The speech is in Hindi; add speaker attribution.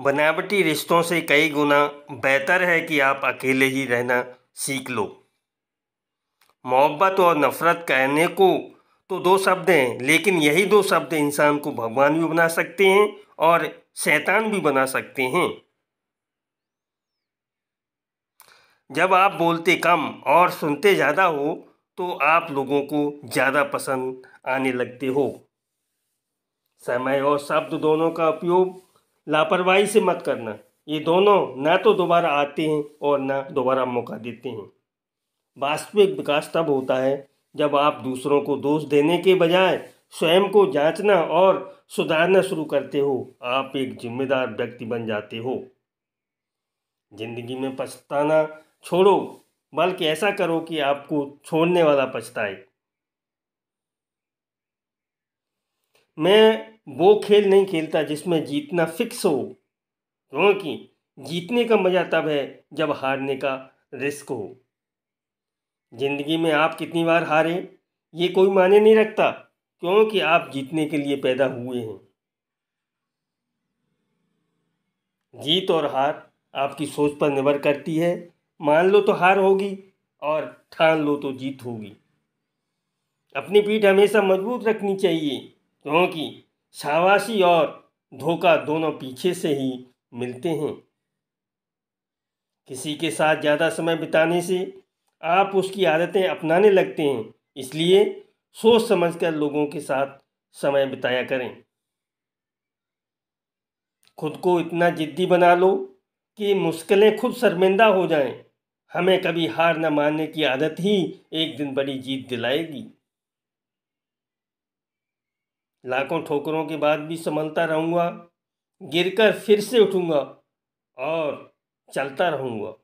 Speaker 1: बनावटी रिश्तों से कई गुना बेहतर है कि आप अकेले ही रहना सीख लो मोहब्बत और नफ़रत कहने को तो दो शब्द हैं लेकिन यही दो शब्द इंसान को भगवान भी बना सकते हैं और शैतान भी बना सकते हैं जब आप बोलते कम और सुनते ज़्यादा हो तो आप लोगों को ज़्यादा पसंद आने लगते हो समय और शब्द दोनों का उपयोग लापरवाही से मत करना ये दोनों ना तो दोबारा आते हैं और ना दोबारा मौका देते हैं वास्तविक विकास तब होता है जब आप दूसरों को दोष देने के बजाय स्वयं को जांचना और सुधारना शुरू करते हो आप एक जिम्मेदार व्यक्ति बन जाते हो जिंदगी में पछताना छोड़ो बल्कि ऐसा करो कि आपको छोड़ने वाला पछताए मैं वो खेल नहीं खेलता जिसमें जीतना फिक्स हो क्योंकि हाँ जीतने का मज़ा तब है जब हारने का रिस्क हो ज़िंदगी में आप कितनी बार हारे ये कोई माने नहीं रखता क्योंकि आप जीतने के लिए पैदा हुए हैं जीत और हार आपकी सोच पर निर्भर करती है मान लो तो हार होगी और ठान लो तो जीत होगी अपनी पीठ हमेशा मजबूत रखनी चाहिए क्योंकि शाबाशी और धोखा दोनों पीछे से ही मिलते हैं किसी के साथ ज़्यादा समय बिताने से आप उसकी आदतें अपनाने लगते हैं इसलिए सोच समझकर लोगों के साथ समय बिताया करें खुद को इतना जिद्दी बना लो कि मुश्किलें खुद शर्मिंदा हो जाएं हमें कभी हार न मानने की आदत ही एक दिन बड़ी जीत दिलाएगी लाखों ठोकरों के बाद भी संभलता रहूँगा गिरकर फिर से उठूँगा और चलता रहूँगा